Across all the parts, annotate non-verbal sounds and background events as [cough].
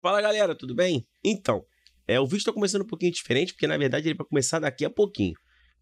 Fala galera, tudo bem? Então, é, o vídeo está começando um pouquinho diferente, porque na verdade ele vai é começar daqui a pouquinho.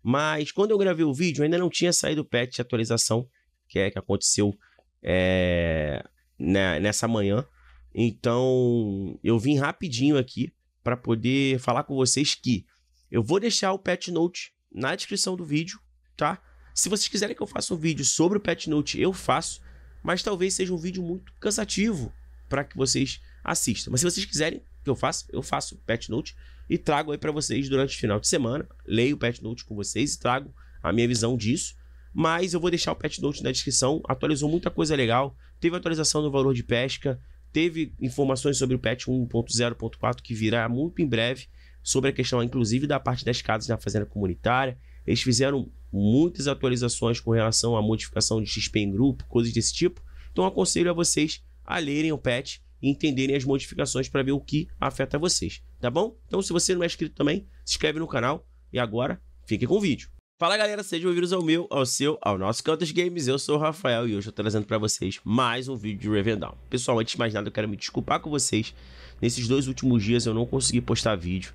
Mas quando eu gravei o vídeo, ainda não tinha saído o patch de atualização, que é que aconteceu é, né, nessa manhã. Então, eu vim rapidinho aqui para poder falar com vocês que eu vou deixar o patch note na descrição do vídeo, tá? Se vocês quiserem que eu faça um vídeo sobre o patch note, eu faço, mas talvez seja um vídeo muito cansativo para que vocês assista. Mas se vocês quiserem que eu faça, eu faço Pet Note e trago aí para vocês durante o final de semana. Leio o Pet Note com vocês e trago a minha visão disso. Mas eu vou deixar o Pet Note na descrição. Atualizou muita coisa legal. Teve atualização no valor de pesca. Teve informações sobre o Pet 1.0.4 que virá muito em breve. Sobre a questão, inclusive, da parte das casas na fazenda comunitária. Eles fizeram muitas atualizações com relação à modificação de XP em grupo, coisas desse tipo. Então aconselho a vocês a lerem o patch entenderem as modificações para ver o que afeta vocês, tá bom? Então, se você não é inscrito também, se inscreve no canal e agora fique com o vídeo. Fala galera, sejam bem-vindos ao meu, ao seu, ao nosso Cantos Games. Eu sou o Rafael e hoje eu tô trazendo para vocês mais um vídeo de Raven Pessoal, antes de mais nada, eu quero me desculpar com vocês. Nesses dois últimos dias eu não consegui postar vídeo.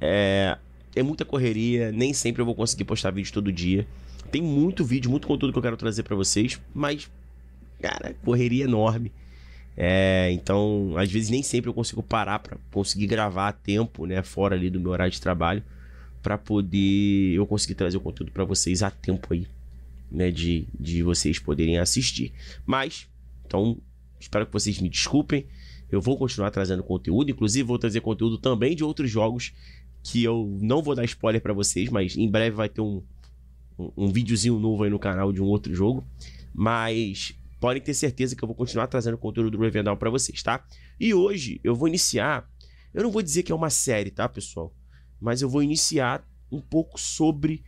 É, é muita correria, nem sempre eu vou conseguir postar vídeo todo dia. Tem muito vídeo, muito conteúdo que eu quero trazer para vocês, mas cara, correria enorme. É, então, às vezes nem sempre eu consigo parar para conseguir gravar a tempo, né, fora ali do meu horário de trabalho, para poder eu conseguir trazer o conteúdo para vocês a tempo aí, né, de, de vocês poderem assistir. Mas, então, espero que vocês me desculpem. Eu vou continuar trazendo conteúdo, inclusive vou trazer conteúdo também de outros jogos que eu não vou dar spoiler para vocês, mas em breve vai ter um, um, um videozinho novo aí no canal de um outro jogo. Mas podem ter certeza que eu vou continuar trazendo conteúdo do Revendal para vocês, tá? E hoje eu vou iniciar, eu não vou dizer que é uma série, tá, pessoal? Mas eu vou iniciar um pouco sobre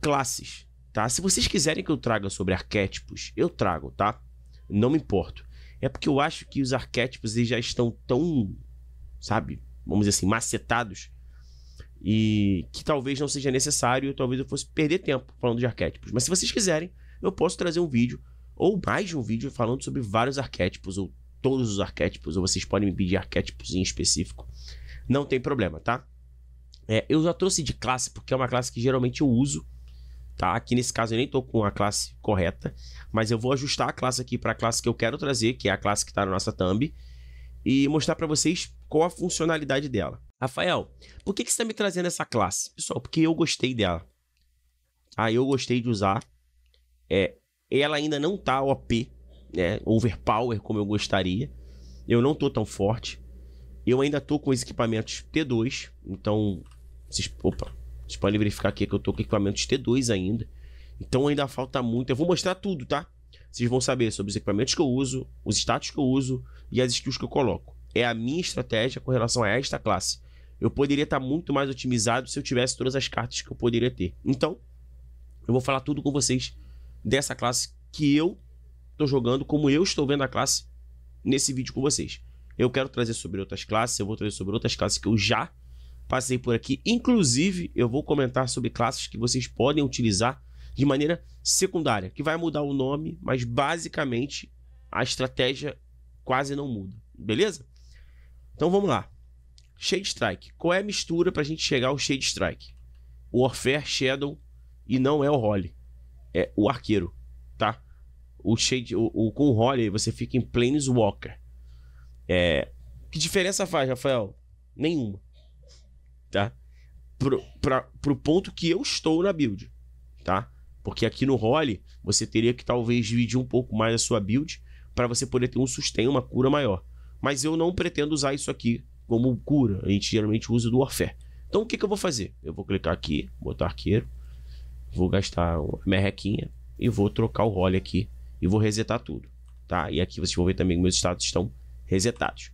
classes, tá? Se vocês quiserem que eu traga sobre arquétipos, eu trago, tá? Não me importo. É porque eu acho que os arquétipos eles já estão tão, sabe, vamos dizer assim, macetados e que talvez não seja necessário, talvez eu fosse perder tempo falando de arquétipos. Mas se vocês quiserem, eu posso trazer um vídeo ou mais de um vídeo falando sobre vários arquétipos, ou todos os arquétipos, ou vocês podem me pedir arquétipos em específico. Não tem problema, tá? É, eu já trouxe de classe, porque é uma classe que geralmente eu uso, tá? Aqui nesse caso eu nem tô com a classe correta, mas eu vou ajustar a classe aqui para a classe que eu quero trazer, que é a classe que está na nossa thumb, e mostrar para vocês qual a funcionalidade dela. Rafael, por que, que você está me trazendo essa classe? Pessoal, porque eu gostei dela. Aí ah, eu gostei de usar. É, ela ainda não tá OP, né? Overpower, como eu gostaria. Eu não tô tão forte. Eu ainda tô com os equipamentos T2. Então. Vocês, opa, vocês podem verificar aqui que eu tô com equipamentos T2 ainda. Então ainda falta muito. Eu vou mostrar tudo, tá? Vocês vão saber sobre os equipamentos que eu uso, os status que eu uso e as skills que eu coloco. É a minha estratégia com relação a esta classe. Eu poderia estar tá muito mais otimizado se eu tivesse todas as cartas que eu poderia ter. Então, eu vou falar tudo com vocês dessa classe que eu estou jogando, como eu estou vendo a classe nesse vídeo com vocês. Eu quero trazer sobre outras classes, eu vou trazer sobre outras classes que eu já passei por aqui. Inclusive, eu vou comentar sobre classes que vocês podem utilizar de maneira secundária, que vai mudar o nome, mas basicamente a estratégia quase não muda, beleza? Então vamos lá. Shade Strike. Qual é a mistura para a gente chegar ao Shade Strike? Warfare, Shadow e não é o Holly é o arqueiro, tá? O shade, o, o com o Holly, você fica em Planeswalker. É, que diferença faz, Rafael? Nenhuma. Tá? Pro, pra, pro ponto que eu estou na build, tá? Porque aqui no Holly, você teria que talvez dividir um pouco mais a sua build para você poder ter um sustento, uma cura maior. Mas eu não pretendo usar isso aqui como cura. A gente geralmente usa do Warfare. Então o que, que eu vou fazer? Eu vou clicar aqui, botar arqueiro. Vou gastar uma merrequinha e vou trocar o role aqui e vou resetar tudo, tá? E aqui vocês vão ver também que meus status estão resetados.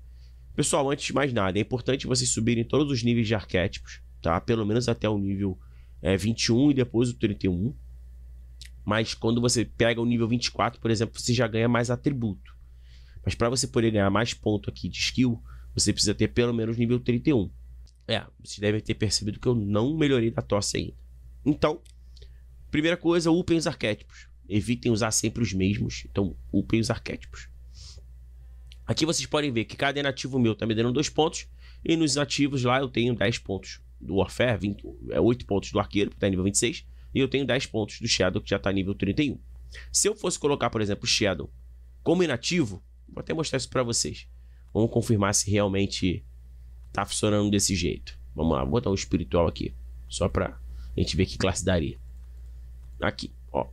Pessoal, antes de mais nada, é importante vocês subirem todos os níveis de arquétipos, tá? Pelo menos até o nível é, 21 e depois o 31. Mas quando você pega o nível 24, por exemplo, você já ganha mais atributo. Mas para você poder ganhar mais ponto aqui de skill, você precisa ter pelo menos nível 31. É, vocês devem ter percebido que eu não melhorei da tosse ainda. Então, Primeira coisa, upem os arquétipos. Evitem usar sempre os mesmos. Então, upem os arquétipos. Aqui vocês podem ver que cada inativo meu está me dando 2 pontos. E nos ativos lá eu tenho 10 pontos do Warfare, 20, 8 é, pontos do Arqueiro, que está nível 26. E eu tenho 10 pontos do Shadow, que já está nível 31. Se eu fosse colocar, por exemplo, o Shadow como inativo, vou até mostrar isso para vocês. Vamos confirmar se realmente está funcionando desse jeito. Vamos lá, vou botar um espiritual aqui, só para a gente ver que classe daria. Aqui, ó.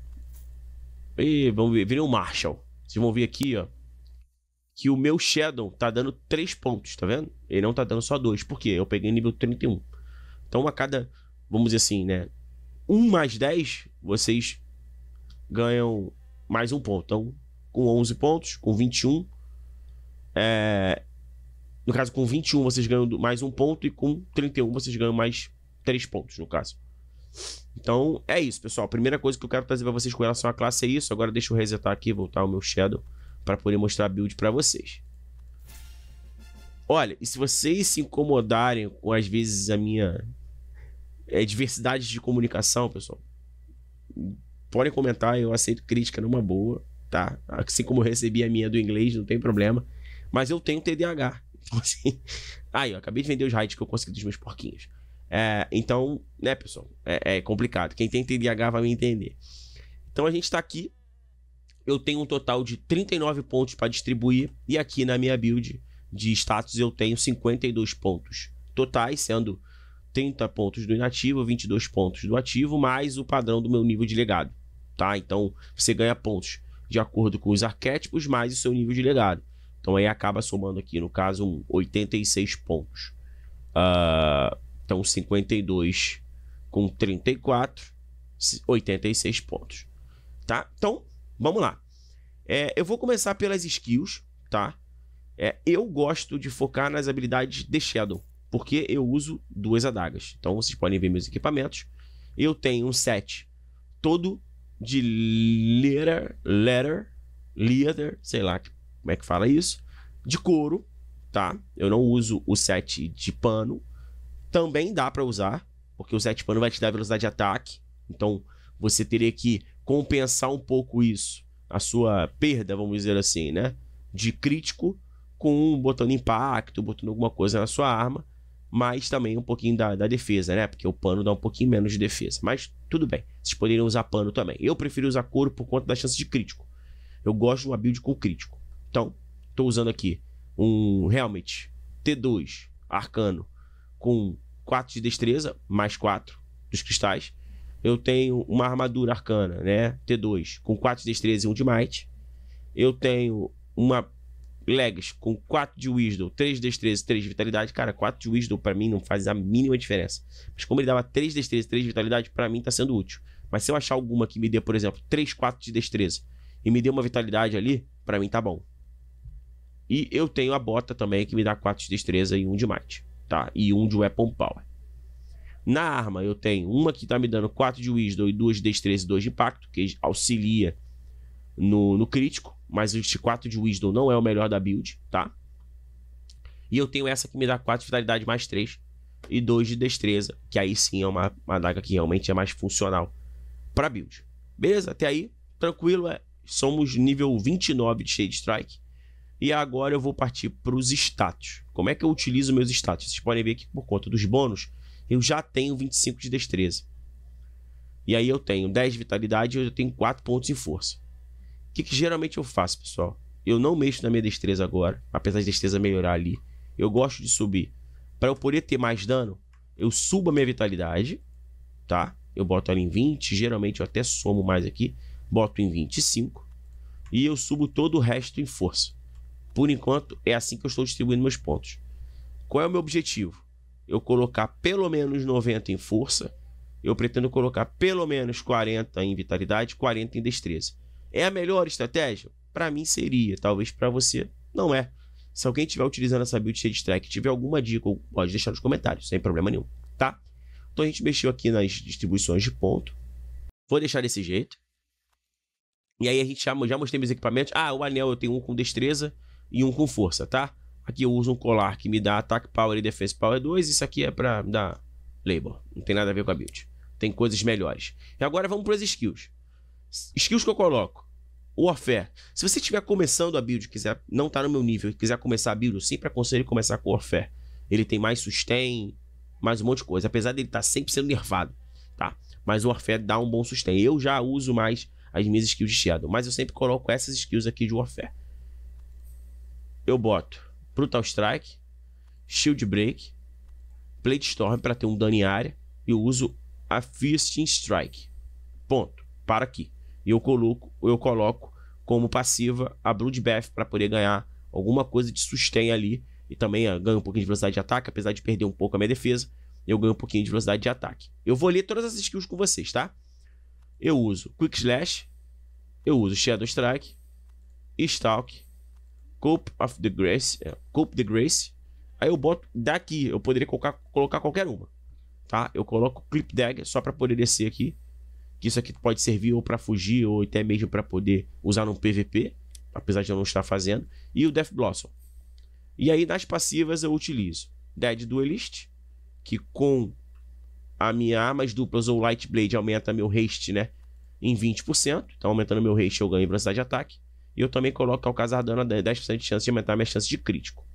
E vamos ver, virei um Marshall. Vocês vão ver aqui, ó. Que o meu Shadow tá dando 3 pontos, tá vendo? Ele não tá dando só 2. Por quê? Eu peguei nível 31. Então, a cada, vamos dizer assim, né? 1 mais 10, vocês ganham mais um ponto. Então, com 11 pontos, com 21. É... No caso, com 21 vocês ganham mais um ponto e com 31 vocês ganham mais 3 pontos, no caso. Então, é isso, pessoal. A primeira coisa que eu quero trazer para vocês com relação à classe é isso. Agora deixa eu resetar aqui, voltar o meu Shadow para poder mostrar a build para vocês. Olha, e se vocês se incomodarem com, às vezes, a minha é, diversidade de comunicação, pessoal, podem comentar, eu aceito crítica numa boa, tá? Assim como eu recebi a minha do inglês, não tem problema. Mas eu tenho TDAH. Então, [laughs] assim... Aí, eu acabei de vender os raids que eu consegui dos meus porquinhos. É, então, né, pessoal? É, é, complicado. Quem tem TDAH vai me entender. Então a gente está aqui. Eu tenho um total de 39 pontos para distribuir. E aqui na minha build de status eu tenho 52 pontos totais, sendo 30 pontos do inativo, 22 pontos do ativo, mais o padrão do meu nível de legado. Tá? Então você ganha pontos de acordo com os arquétipos, mais o seu nível de legado. Então aí acaba somando aqui, no caso, um 86 pontos. Uh, então, 52 com 34, 86 pontos. Tá? Então, vamos lá. É, eu vou começar pelas skills, tá? É, eu gosto de focar nas habilidades de Shadow, porque eu uso duas adagas. Então, vocês podem ver meus equipamentos. Eu tenho um set todo de letter, leader leather, sei lá como é que fala isso, de couro, tá? Eu não uso o set de pano, também dá para usar, porque o Zet Pano vai te dar velocidade de ataque. Então, você teria que compensar um pouco isso, a sua perda, vamos dizer assim, né? De crítico com um botando impacto, botando alguma coisa na sua arma, mas também um pouquinho da, da, defesa, né? Porque o pano dá um pouquinho menos de defesa. Mas tudo bem, vocês poderiam usar pano também. Eu prefiro usar couro por conta da chance de crítico. Eu gosto de uma build com crítico. Então, estou usando aqui um Helmet T2 arcano com 4 de destreza, mais 4 dos cristais. Eu tenho uma armadura arcana, né? T2, com 4 de destreza e 1 de might. Eu tenho uma Legs com 4 de Wisdom, 3 de destreza e 3 de vitalidade. Cara, 4 de Wisdom para mim não faz a mínima diferença. Mas como ele dava 3 de destreza e 3 de vitalidade, para mim tá sendo útil. Mas se eu achar alguma que me dê, por exemplo, 3, 4 de destreza e me dê uma vitalidade ali, para mim tá bom. E eu tenho a bota também que me dá 4 de destreza e 1 de might tá? E um de Weapon Power. Na arma eu tenho uma que tá me dando 4 de Wisdom e 2 de Destreza e 2 de Impacto, que auxilia no, no crítico, mas este 4 de Wisdom não é o melhor da build, tá? E eu tenho essa que me dá 4 de Vitalidade mais 3 e 2 de Destreza, que aí sim é uma, uma adaga que realmente é mais funcional pra build. Beleza? Até aí, tranquilo, é. Somos nível 29 de Shade Strike. E agora eu vou partir para os status. Como é que eu utilizo meus status? Vocês podem ver que por conta dos bônus, eu já tenho 25 de destreza. E aí eu tenho 10 de vitalidade e eu tenho 4 pontos em força. O que, que geralmente eu faço, pessoal? Eu não mexo na minha destreza agora, apesar de destreza melhorar ali. Eu gosto de subir. Para eu poder ter mais dano, eu subo a minha vitalidade, tá? Eu boto ela em 20, geralmente eu até somo mais aqui, boto em 25 e eu subo todo o resto em força. Por enquanto, é assim que eu estou distribuindo meus pontos. Qual é o meu objetivo? Eu colocar pelo menos 90 em força. Eu pretendo colocar pelo menos 40 em vitalidade, 40 em destreza. É a melhor estratégia? Para mim seria, talvez para você não é. Se alguém estiver utilizando essa build de track, tiver alguma dica, pode deixar nos comentários, sem problema nenhum, tá? Então a gente mexeu aqui nas distribuições de ponto. Vou deixar desse jeito. E aí a gente já, já mostrei meus equipamentos. Ah, o anel eu tenho um com destreza, e um com força, tá? Aqui eu uso um colar que me dá ataque power e defense power 2. Isso aqui é pra dar label. Não tem nada a ver com a build. Tem coisas melhores. E agora vamos para as skills. Skills que eu coloco. Warfare. Se você estiver começando a build quiser, não tá no meu nível, quiser começar a build, eu sempre aconselho começar com Warfare. Ele tem mais sustain, mais um monte de coisa. Apesar dele estar tá sempre sendo nervado, tá? Mas o Warfare dá um bom sustain. Eu já uso mais as minhas skills de Shadow, mas eu sempre coloco essas skills aqui de Warfare eu boto Brutal Strike, Shield Break, Plate Storm para ter um dano em área e eu uso a Fisting Strike. Ponto. Para aqui. E eu coloco, eu coloco como passiva a Bloodbath para poder ganhar alguma coisa de sustain ali e também ah, ganho um pouquinho de velocidade de ataque, apesar de perder um pouco a minha defesa, eu ganho um pouquinho de velocidade de ataque. Eu vou ler todas as skills com vocês, tá? Eu uso Quick Slash, eu uso Shadow Strike, Stalk, Cope of the Grace. É, Cope the Grace. Aí eu boto daqui. Eu poderia colocar, colocar qualquer uma. Tá? Eu coloco Clip Dagger só para poder descer aqui. Que isso aqui pode servir ou para fugir ou até mesmo para poder usar no PVP. Apesar de eu não estar fazendo. E o Death Blossom. E aí nas passivas eu utilizo Dead Duelist. Que com a minha armas duplas ou Light Blade aumenta meu haste, né? Em 20%. Então aumentando meu haste eu ganho velocidade de ataque. E eu também coloco que o Casardano 10% de chance de aumentar minha chance de crítico.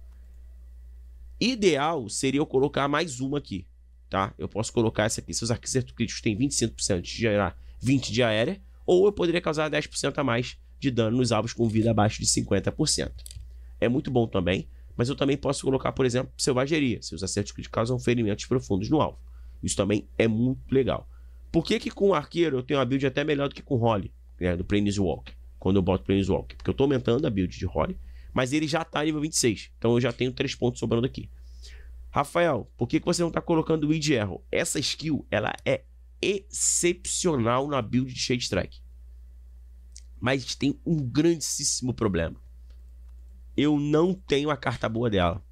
Ideal seria eu colocar mais uma aqui, tá? Eu posso colocar essa aqui. Se os arquitetos críticos têm 25% de gerar 20 de aérea, ou eu poderia causar 10% a mais de dano nos alvos com vida abaixo de 50%. É muito bom também, mas eu também posso colocar, por exemplo, selvageria, se os acertos críticos causam ferimentos profundos no alvo. Isso também é muito legal. Por que, que com o arqueiro eu tenho uma build até melhor do que com o Holly, né, do quando eu boto Planeswalk. Porque eu tô aumentando a build de Rory, mas ele já tá nível 26. Então eu já tenho 3 pontos sobrando aqui. Rafael, por que, que você não tá colocando Wind Arrow? Essa skill, ela é excepcional na build de Shade Strike. Mas tem um grandíssimo problema. Eu não tenho a carta boa dela.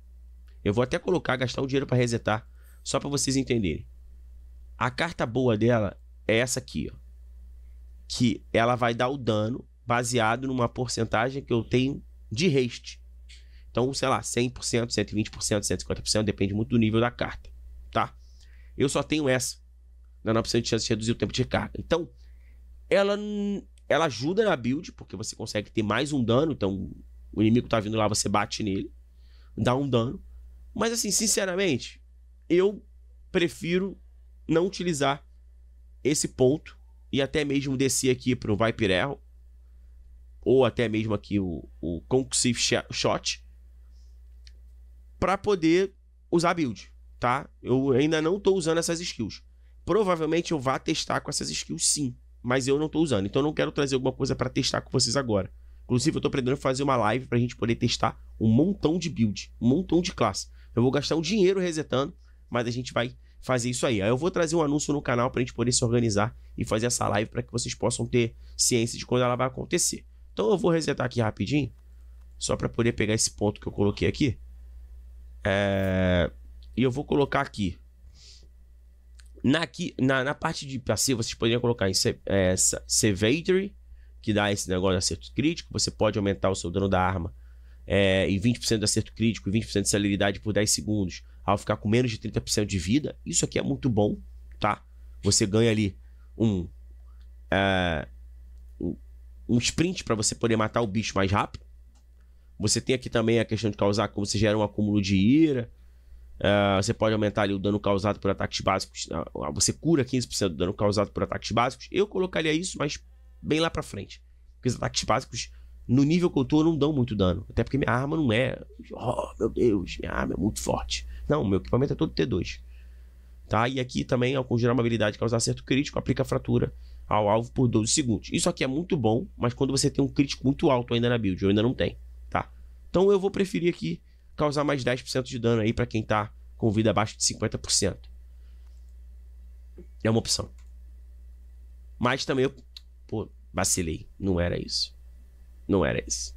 Eu vou até colocar, gastar o um dinheiro para resetar, só para vocês entenderem. A carta boa dela é essa aqui, ó. Que ela vai dar o dano baseado numa porcentagem que eu tenho de haste. Então, sei lá, 100%, 120%, 150%, depende muito do nível da carta, tá? Eu só tenho essa, na 9% de chance de reduzir o tempo de carga. Então, ela, ela ajuda na build, porque você consegue ter mais um dano, então o inimigo tá vindo lá, você bate nele, dá um dano. Mas assim, sinceramente, eu prefiro não utilizar esse ponto e até mesmo descer aqui pro Viperel ou até mesmo aqui o, o Shot, para poder usar build, tá? Eu ainda não tô usando essas skills. Provavelmente eu vá testar com essas skills sim, mas eu não tô usando. Então eu não quero trazer alguma coisa para testar com vocês agora. Inclusive eu tô planejando fazer uma live pra gente poder testar um montão de build, um montão de classe. Eu vou gastar um dinheiro resetando, mas a gente vai fazer isso aí. Aí eu vou trazer um anúncio no canal pra gente poder se organizar e fazer essa live para que vocês possam ter ciência de quando ela vai acontecer. Então eu vou resetar aqui rapidinho, só para poder pegar esse ponto que eu coloquei aqui. É... E eu vou colocar aqui. Na, aqui, na, na parte de passivo, vocês poderiam colocar em é, que dá esse negócio de acerto crítico. Você pode aumentar o seu dano da arma é, em 20% de acerto crítico e 20% de celeridade por 10 segundos, ao ficar com menos de 30% de vida. Isso aqui é muito bom, tá? Você ganha ali um, é, um um sprint para você poder matar o bicho mais rápido. Você tem aqui também a questão de causar, como você gera um acúmulo de ira. Uh, você pode aumentar ali o dano causado por ataques básicos. Uh, você cura 15% do dano causado por ataques básicos. Eu colocaria isso, mas bem lá pra frente. Porque os ataques básicos, no nível que eu tô, não dão muito dano. Até porque minha arma não é. Oh, meu Deus, minha arma é muito forte. Não, meu equipamento é todo T2. Tá? E aqui também, ao conjurar uma habilidade causar acerto crítico, aplica fratura ao alvo por 12 segundos. Isso aqui é muito bom, mas quando você tem um crítico muito alto ainda na build, eu ainda não tenho, tá? Então eu vou preferir aqui causar mais 10% de dano aí para quem tá com vida abaixo de 50%. É uma opção. Mas também eu... Pô, vacilei. Não era isso. Não era isso.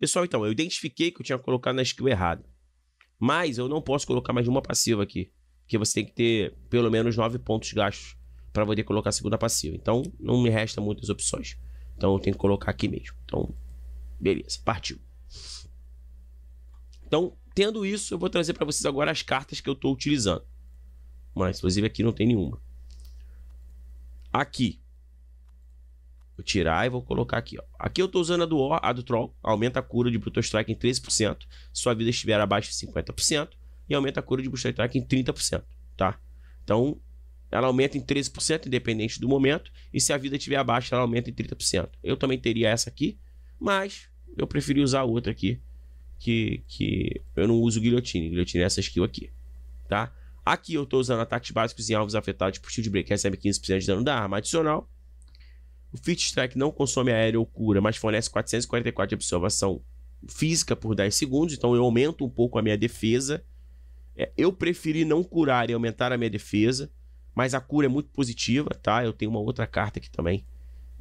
Pessoal, então, eu identifiquei que eu tinha colocado na skill errada. Mas eu não posso colocar mais uma passiva aqui. Porque você tem que ter pelo menos 9 pontos gastos para poder colocar a segunda passiva. Então, não me resta muitas opções. Então, eu tenho que colocar aqui mesmo. Então, beleza, partiu. Então, tendo isso, eu vou trazer para vocês agora as cartas que eu estou utilizando. Mas, inclusive, aqui não tem nenhuma. Aqui. Vou tirar e vou colocar aqui. Ó. Aqui eu estou usando a do, o, a do Troll. Aumenta a cura de Brutal Strike em 13%. Se sua vida estiver abaixo de 50%. E aumenta a cura de Brutal Strike em 30%. Tá? Então, ela aumenta em 13%, independente do momento, e se a vida estiver abaixo, ela aumenta em 30%. Eu também teria essa aqui, mas eu preferi usar outra aqui, que, que eu não uso guilhotine. Guilhotine é essa skill aqui, tá? Aqui eu estou usando ataques básicos em alvos afetados por shield break, é recebe 15% de dano da arma adicional. O Fit Strike não consome aéreo ou cura, mas fornece 444 de absorção física por 10 segundos, então eu aumento um pouco a minha defesa. É, eu preferi não curar e aumentar a minha defesa mas a cura é muito positiva, tá? Eu tenho uma outra carta aqui também.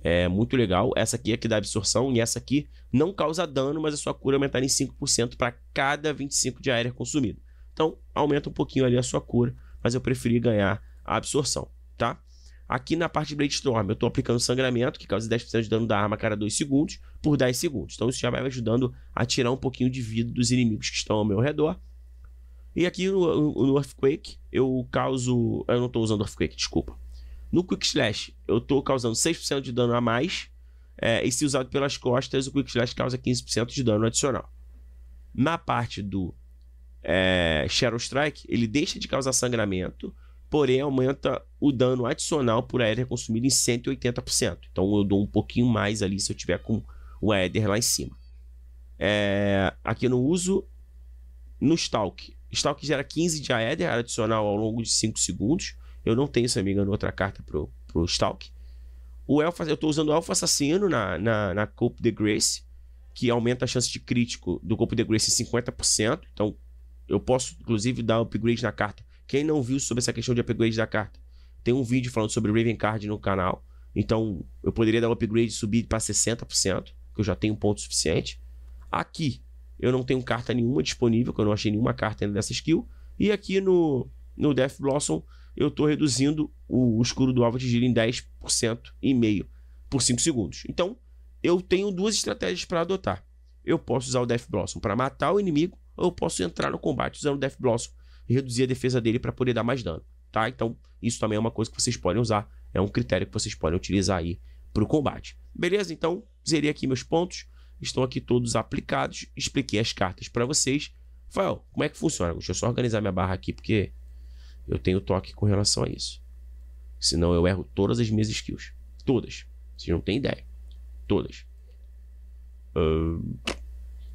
É muito legal. Essa aqui é que dá absorção e essa aqui não causa dano, mas a sua cura aumenta em 5% para cada 25 de aérea consumido. Então, aumenta um pouquinho ali a sua cura, mas eu preferi ganhar a absorção, tá? Aqui na parte de Blade Storm, eu estou aplicando sangramento, que causa 10% de dano da arma a cada 2 segundos, por 10 segundos. Então, isso já vai ajudando a tirar um pouquinho de vida dos inimigos que estão ao meu redor. E aqui no, no Earthquake, eu causo. Eu não tô usando Earthquake, desculpa. No Quick Slash, eu tô causando 6% de dano a mais. É, e se usado pelas costas, o Quick Slash causa 15% de dano adicional. Na parte do é, Shadow Strike, ele deixa de causar sangramento, porém aumenta o dano adicional por Aether consumido em 180%. Então eu dou um pouquinho mais ali se eu tiver com o Aether lá em cima. É, aqui no uso, no Stalk, Stalk gera 15 de Aether adicional ao longo de 5 segundos. Eu não tenho, se não me engano, outra carta pro, pro Stalk. O Elfa, eu estou usando o Alpha Assassino na, na, na Cope de Grace, que aumenta a chance de crítico do Cope de Grace em 50%. Então, eu posso, inclusive, dar upgrade na carta. Quem não viu sobre essa questão de upgrade da carta, tem um vídeo falando sobre Raven Card no canal. Então, eu poderia dar um upgrade e subir para 60%, que eu já tenho um ponto suficiente. Aqui, eu não tenho carta nenhuma disponível, que eu não achei nenhuma carta ainda dessa skill. E aqui no, no Death Blossom, eu estou reduzindo o, o, escuro do alvo de giro em 10% e meio por 5 segundos. Então, eu tenho duas estratégias para adotar. Eu posso usar o Death Blossom para matar o inimigo, ou eu posso entrar no combate usando o Death Blossom e reduzir a defesa dele para poder dar mais dano, tá? Então, isso também é uma coisa que vocês podem usar, é um critério que vocês podem utilizar aí para o combate. Beleza? Então, zerei aqui meus pontos. Estão aqui todos aplicados. Expliquei as cartas para vocês. Rafael. como é que funciona? Deixa eu só organizar minha barra aqui, porque eu tenho toque com relação a isso. Senão eu erro todas as minhas skills. Todas. Vocês não têm ideia. Todas. Uh,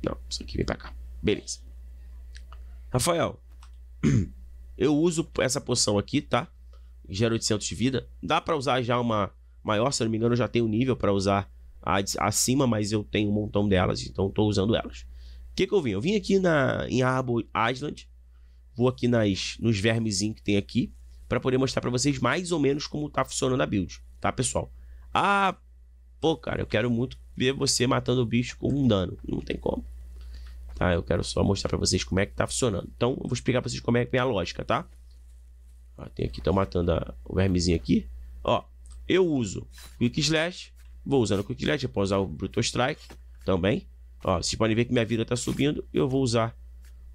não, isso aqui vem pra cá. Beleza. Rafael, [clears throat] eu uso essa poção aqui, tá? Gera 800 de vida. Dá para usar já uma maior, se eu não me engano, eu já tenho nível para usar acima, mas eu tenho um montão delas, então estou usando elas. O que, que eu vim? Eu vim aqui na, em Arbor Island, vou aqui nas, nos vermezinhos que tem aqui, para poder mostrar para vocês mais ou menos como tá funcionando a build, tá, pessoal? Ah, pô, cara, eu quero muito ver você matando o bicho com um dano. Não tem como. Tá, eu quero só mostrar para vocês como é que tá funcionando. Então, eu vou explicar para vocês como é que vem a lógica, tá? tem aqui, estão matando a, o vermezinho aqui. Ó, eu uso Quick Slash, Vou usando o Quick Let, eu posso tipo, usar o Brutal Strike também. Ó, vocês podem ver que minha vida tá subindo. Eu vou usar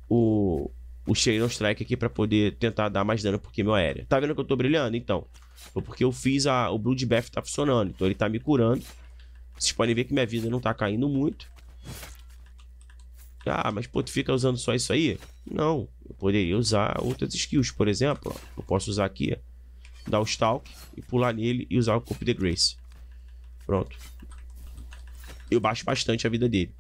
o, o Shadow Strike aqui para poder tentar dar mais dano porque meu aéreo. Tá vendo que eu tô brilhando? Então, foi porque eu fiz a... O Bloodbath tá funcionando, então ele tá me curando. Vocês podem ver que minha vida não tá caindo muito. Ah, mas pô, tu fica usando só isso aí? Não, eu poderia usar outras skills, por exemplo. Ó. Eu posso usar aqui, dar o Stalk e pular nele e usar o Copy de Grace. Pronto. Eu baixo bastante a vida dele.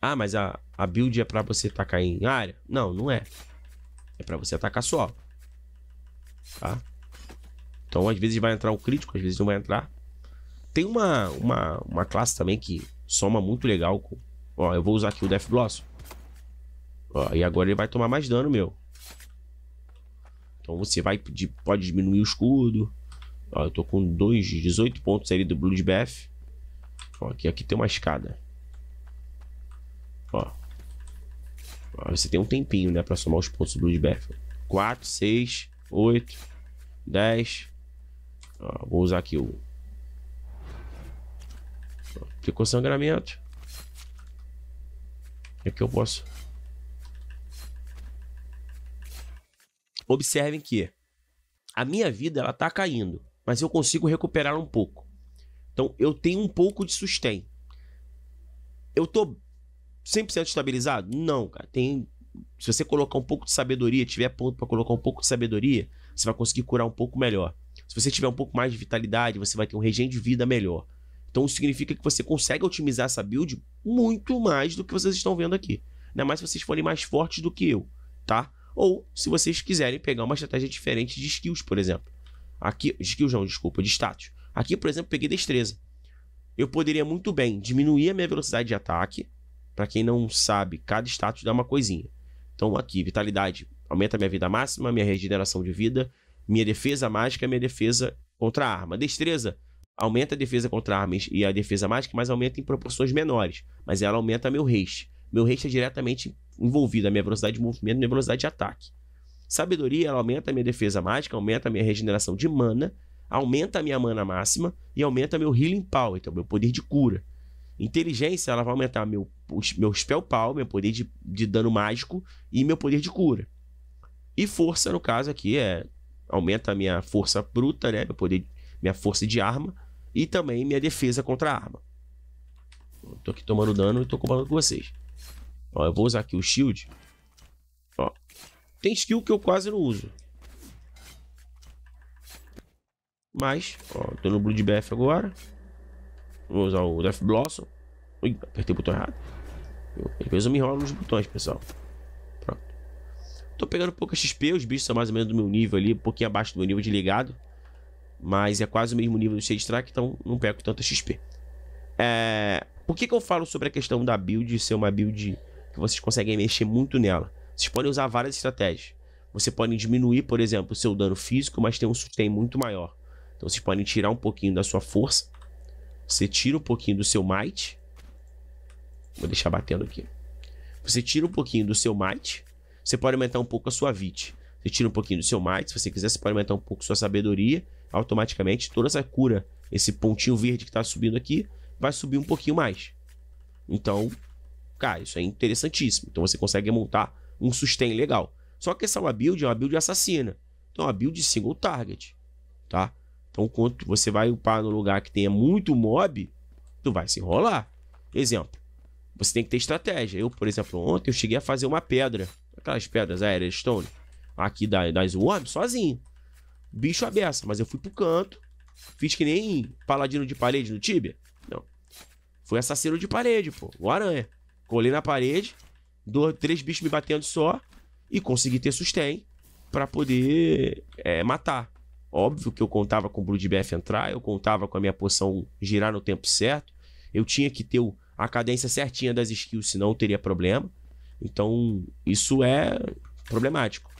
Ah, mas a, a build é para você atacar em área? Não, não é. É para você atacar só. Tá? Então, às vezes vai entrar o crítico, às vezes não vai entrar. Tem uma, uma, uma classe também que soma muito legal. Com... Ó, eu vou usar aqui o Death Blossom. Ó, e agora ele vai tomar mais dano, meu. Então você vai pode diminuir o escudo. Ó, eu tô com 2, 18 pontos ali do Blood Bath. Ó, aqui, aqui tem uma escada. Ó. ó você tem um tempinho, né, pra somar os pontos do Blood Bath. 4, 6, 8, 10. Ó, vou usar aqui o... Ó, ficou sangramento. É que eu posso... Observem que a minha vida ela tá caindo mas eu consigo recuperar um pouco. Então eu tenho um pouco de sustento. Eu tô 100% estabilizado? Não, cara. Tem se você colocar um pouco de sabedoria, tiver ponto para colocar um pouco de sabedoria, você vai conseguir curar um pouco melhor. Se você tiver um pouco mais de vitalidade, você vai ter um regen de vida melhor. Então isso significa que você consegue otimizar essa build muito mais do que vocês estão vendo aqui. Ainda mais se vocês forem mais fortes do que eu, tá? Ou se vocês quiserem pegar uma estratégia diferente de skills, por exemplo. Aqui, skill não, desculpa, de status. Aqui, por exemplo, peguei destreza. Eu poderia muito bem diminuir a minha velocidade de ataque. Para quem não sabe, cada status dá uma coisinha. Então aqui, vitalidade aumenta minha vida máxima, minha regeneração de vida, minha defesa mágica, minha defesa contra a arma. Destreza aumenta a defesa contra armas e a defesa mágica, mas aumenta em proporções menores. Mas ela aumenta meu haste. Meu haste é diretamente envolvido a minha velocidade de movimento, minha velocidade de ataque. Sabedoria ela aumenta a minha defesa mágica, aumenta a minha regeneração de mana, aumenta a minha mana máxima e aumenta meu healing power, então meu poder de cura. Inteligência ela vai aumentar meu, meu spell power, meu poder de, de dano mágico e meu poder de cura. E força, no caso aqui, é aumenta a minha força bruta, né? Meu poder, minha força de arma e também minha defesa contra a arma. Eu tô aqui tomando dano e tô comparando com vocês. Ó, eu vou usar aqui o shield. Tem skill que eu quase não uso. Mas, ó, tô no Blue de BF agora. Vou usar o Death Blossom. Ui, apertei o botão errado. Eu, às vezes eu me enrolo nos botões, pessoal. Pronto. Tô pegando pouca XP, os bichos são mais ou menos do meu nível ali, um pouquinho abaixo do meu nível de ligado. Mas é quase o mesmo nível do Shade Strike, então não pego tanta XP. É... Por que, que eu falo sobre a questão da build ser uma build que vocês conseguem mexer muito nela? Vocês podem usar várias estratégias. Você pode diminuir, por exemplo, o seu dano físico, mas tem um sustain muito maior. Então vocês podem tirar um pouquinho da sua força. Você tira um pouquinho do seu might. Vou deixar batendo aqui. Você tira um pouquinho do seu might. Você pode aumentar um pouco a sua vit. Você tira um pouquinho do seu might. Se você quiser, você pode aumentar um pouco a sua sabedoria. Automaticamente, toda essa cura, esse pontinho verde que está subindo aqui, vai subir um pouquinho mais. Então, cara, isso é interessantíssimo. Então você consegue montar um sustain legal. Só que essa uma build é uma build assassina. Então é uma build single target, tá? Então quando você vai upar no lugar que tenha muito mob, tu vai se enrolar. Exemplo, você tem que ter estratégia. Eu, por exemplo, ontem eu cheguei a fazer uma pedra, aquelas pedras aéreas stone, aqui da, das Worms, sozinho. Bicho aberto, mas eu fui pro canto, fiz que nem paladino de parede no Tibia. Não. Fui assassino de parede, pô, o aranha. Colei na parede, dois, três bichos me batendo só e consegui ter sustain para poder é, matar. Óbvio que eu contava com o Blue entrar, eu contava com a minha poção girar no tempo certo, eu tinha que ter a cadência certinha das skills, senão teria problema. Então, isso é problemático.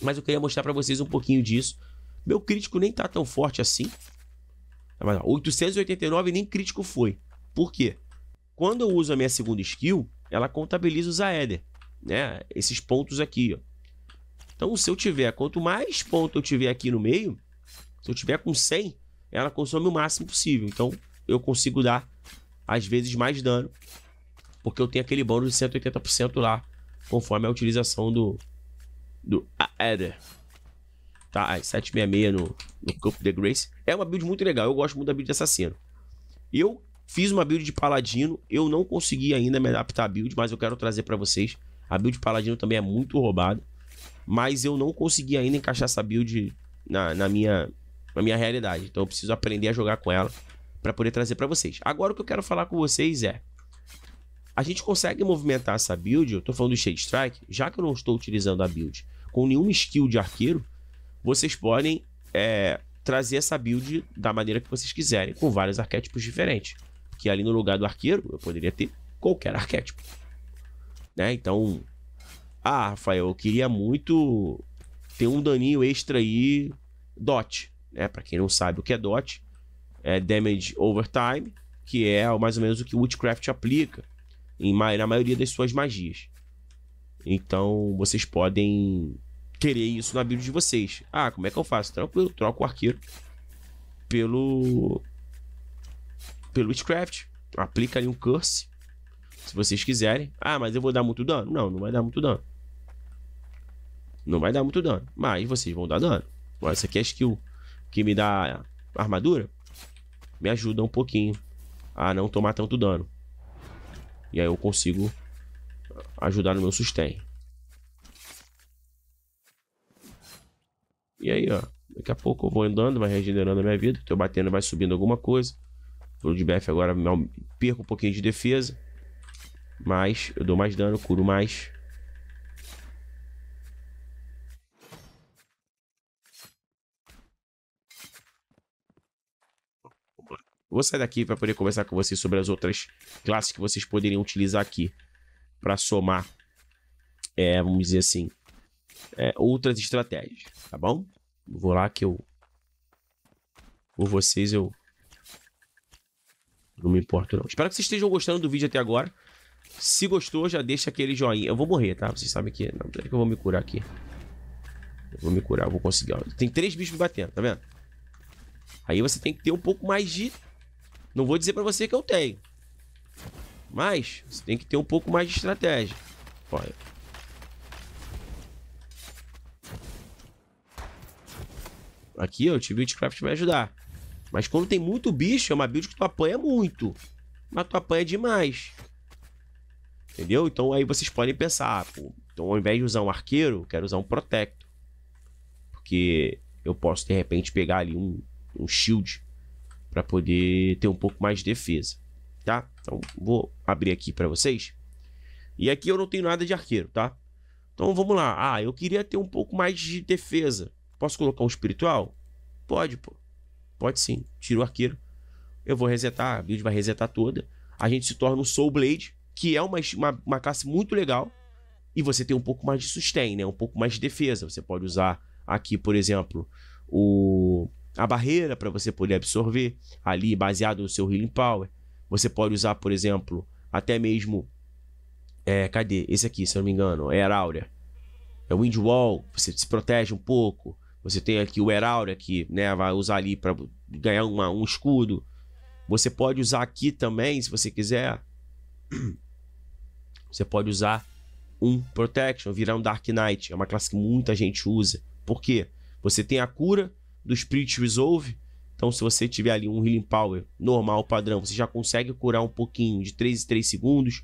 Mas eu queria mostrar para vocês um pouquinho disso. Meu crítico nem tá tão forte assim. 889 nem crítico foi. Por quê? Quando eu uso a minha segunda skill, ela contabiliza os aether, né? Esses pontos aqui, ó. Então, se eu tiver, quanto mais ponto eu tiver aqui no meio, se eu tiver com 100, ela consome o máximo possível. Então, eu consigo dar, às vezes, mais dano, porque eu tenho aquele bônus de 180% lá, conforme a utilização do, do aether. Tá, 766 no, no campo de Grace. É uma build muito legal, eu gosto muito da build de assassino. Eu Fiz uma build de paladino, eu não consegui ainda me adaptar à build, mas eu quero trazer para vocês. A build de paladino também é muito roubada, mas eu não consegui ainda encaixar essa build na, na minha, na minha realidade. Então eu preciso aprender a jogar com ela para poder trazer para vocês. Agora o que eu quero falar com vocês é... A gente consegue movimentar essa build, eu tô falando do Shade Strike, já que eu não estou utilizando a build com nenhuma skill de arqueiro, vocês podem é, trazer essa build da maneira que vocês quiserem, com vários arquétipos diferentes que é ali no lugar do arqueiro eu poderia ter qualquer arquétipo. Né? Então, ah, Rafael, eu queria muito ter um daninho extra aí, DOT. Né? Para quem não sabe o que é DOT, é Damage Over Time, que é mais ou menos o que o Witchcraft aplica em, na maioria das suas magias. Então, vocês podem querer isso na build de vocês. Ah, como é que eu faço? Tranquilo, troco o arqueiro pelo pelo Witchcraft, então aplica ali um curse, se vocês quiserem. Ah, mas eu vou dar muito dano? Não, não vai dar muito dano. Não vai dar muito dano, mas vocês vão dar dano. Mas essa aqui é a skill que me dá armadura. Me ajuda um pouquinho a não tomar tanto dano. E aí eu consigo ajudar no meu sustain. E aí, ó. Daqui a pouco eu vou andando, vai regenerando a minha vida. Tô batendo, vai subindo alguma coisa. O BF agora perco um pouquinho de defesa. Mas eu dou mais dano, curo mais. Vou sair daqui para poder conversar com vocês sobre as outras classes que vocês poderiam utilizar aqui. para somar, é, vamos dizer assim, é, outras estratégias, tá bom? Vou lá que eu... Por vocês eu não me importo, não. Espero que vocês estejam gostando do vídeo até agora. Se gostou, já deixa aquele joinha. Eu vou morrer, tá? Vocês sabem que... Não, peraí que eu vou me curar aqui. Eu vou me curar, eu vou conseguir. Tem três bichos me batendo, tá vendo? Aí você tem que ter um pouco mais de... Não vou dizer pra você que eu tenho. Mas você tem que ter um pouco mais de estratégia. Olha. Aqui, ó, o t vai ajudar. Mas quando tem muito bicho, é uma build que tu apanha muito. Mas tu apanha demais. Entendeu? Então aí vocês podem pensar, ah, pô, então ao invés de usar um arqueiro, quero usar um protector. Porque eu posso de repente pegar ali um, um shield para poder ter um pouco mais de defesa, tá? Então vou abrir aqui para vocês. E aqui eu não tenho nada de arqueiro, tá? Então vamos lá. Ah, eu queria ter um pouco mais de defesa. Posso colocar um espiritual? Pode, pô. Pode sim. Tira o arqueiro. Eu vou resetar, a build vai resetar toda. A gente se torna um Soul Blade, que é uma, uma, uma classe muito legal. E você tem um pouco mais de sustain, né? Um pouco mais de defesa. Você pode usar aqui, por exemplo, o a barreira para você poder absorver ali baseado no seu healing power. Você pode usar, por exemplo, até mesmo é, cadê? Esse aqui, se eu não me engano, é Aura, É Wind Wall. você se protege um pouco. Você tem aqui o Heraldo aqui, né? Vai usar ali para ganhar uma, um escudo. Você pode usar aqui também, se você quiser. [clears throat] Você pode usar um Protection, virar um Dark Knight. É uma classe que muita gente usa. Por quê? Você tem a cura do Spirit Resolve. Então, se você tiver ali um Healing Power normal, padrão, você já consegue curar um pouquinho de 3 e 3 segundos.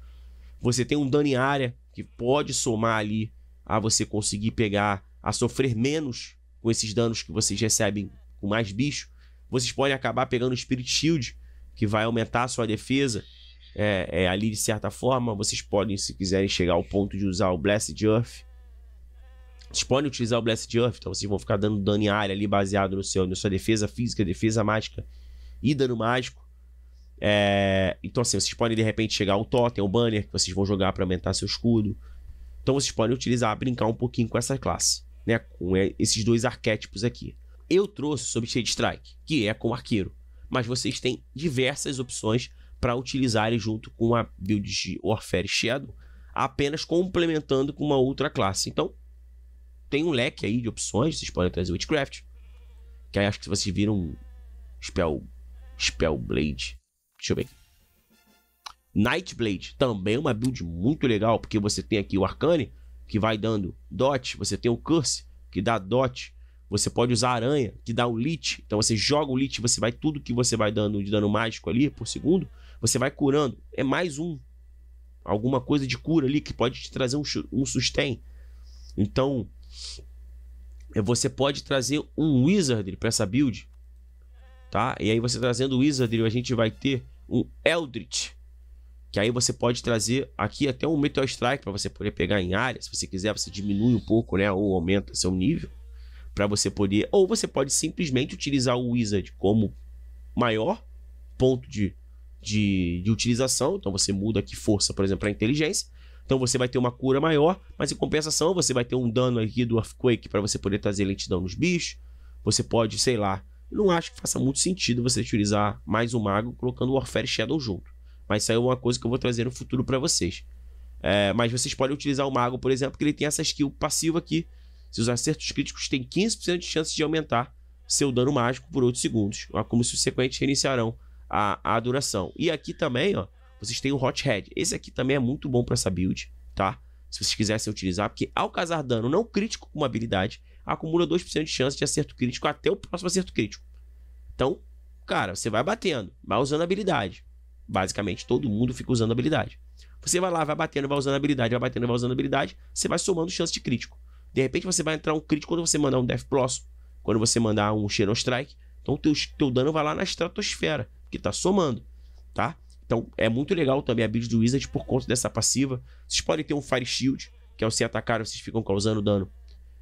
Você tem um dano em área que pode somar ali a você conseguir pegar, a sofrer menos com esses danos que vocês recebem com mais bicho, vocês podem acabar pegando o Spirit Shield, que vai aumentar a sua defesa é, é, ali de certa forma. Vocês podem, se quiserem, chegar ao ponto de usar o Blessed Earth. Vocês podem utilizar o Blessed Earth, então vocês vão ficar dando dano em área ali baseado no seu, na sua defesa física, defesa mágica e dano mágico. É, então, assim, vocês podem de repente chegar ao totem, ao banner, que vocês vão jogar para aumentar seu escudo. Então, vocês podem utilizar, brincar um pouquinho com essa classe né? Com é, esses dois arquétipos aqui. Eu trouxe sobre Shade Strike, que é com arqueiro, mas vocês têm diversas opções para utilizarem junto com a build de Warfare Shadow, apenas complementando com uma outra classe. Então, tem um leque aí de opções, vocês podem trazer Witchcraft, que aí acho que vocês viram Spell, Spellblade. Deixa eu ver aqui. Nightblade também é uma build muito legal, porque você tem aqui o Arcane, que vai dando dot, você tem o curse, que dá dot, você pode usar aranha, que dá o lit. Então você joga o lit, você vai tudo que você vai dando de dano mágico ali por segundo, você vai curando. É mais um alguma coisa de cura ali que pode te trazer um, um sustain. Então, é, você pode trazer um wizard para essa build, tá? E aí você trazendo o wizard, a gente vai ter um Eldritch, que aí você pode trazer aqui até um Meteor Strike para você poder pegar em área. Se você quiser, você diminui um pouco, né? Ou aumenta seu nível para você poder. Ou você pode simplesmente utilizar o Wizard como maior ponto de, de, de utilização. Então você muda aqui força, por exemplo, para inteligência. Então você vai ter uma cura maior, mas em compensação você vai ter um dano aqui do Earthquake para você poder trazer lentidão nos bichos. Você pode, sei lá. Não acho que faça muito sentido você utilizar mais um mago colocando o Warfare Shadow junto. Mas saiu é uma coisa que eu vou trazer no futuro para vocês. É, mas vocês podem utilizar o Mago, por exemplo, que ele tem essa skill passiva aqui. Se os acertos críticos têm 15% de chance de aumentar seu dano mágico por 8 segundos. Como subsequentes reiniciarão a, a duração. E aqui também, ó, vocês têm o Hot Head. Esse aqui também é muito bom para essa build, tá? Se vocês quisessem utilizar, porque ao causar dano não crítico com uma habilidade, acumula 2% de chance de acerto crítico até o próximo acerto crítico. Então, cara, você vai batendo, vai usando a habilidade. Basicamente, todo mundo fica usando habilidade. Você vai lá, vai batendo, vai usando habilidade, vai batendo, vai usando habilidade, você vai somando chance de crítico. De repente você vai entrar um crítico quando você mandar um Death Blossom, quando você mandar um Xenon Strike. Então teu, teu dano vai lá na estratosfera, que tá somando, tá? Então é muito legal também a build do Wizard por conta dessa passiva. Vocês podem ter um Fire Shield, que ao é se atacar vocês ficam causando dano.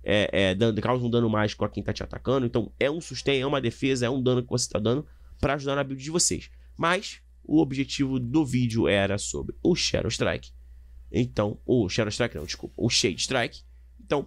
É, é, dano, causa um dano mágico a quem tá te atacando. Então é um sustain, é uma defesa, é um dano que você tá dando para ajudar na build de vocês. Mas o objetivo do vídeo era sobre o Shadow Strike. Então, o Shadow Strike não, desculpa, o Shade Strike. Então,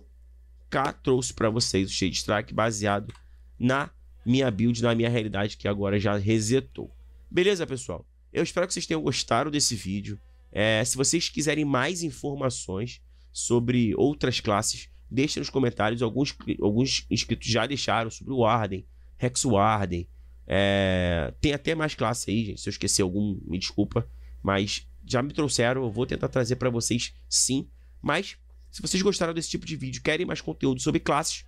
cá trouxe para vocês o Shade Strike baseado na minha build, na minha realidade que agora já resetou. Beleza, pessoal? Eu espero que vocês tenham gostado desse vídeo. É, se vocês quiserem mais informações sobre outras classes, deixem nos comentários. Alguns, alguns inscritos já deixaram sobre o Arden, Rex Warden, é, tem até mais classe aí, gente. Se eu esquecer algum, me desculpa. Mas já me trouxeram, eu vou tentar trazer para vocês sim. Mas se vocês gostaram desse tipo de vídeo, querem mais conteúdo sobre classes,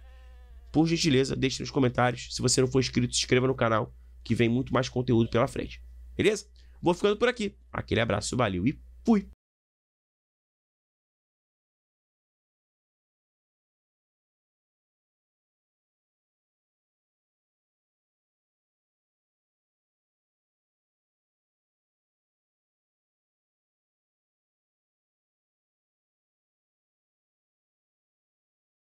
por gentileza, deixe nos comentários. Se você não for inscrito, se inscreva no canal, que vem muito mais conteúdo pela frente. Beleza? Vou ficando por aqui. Aquele abraço, valeu e fui!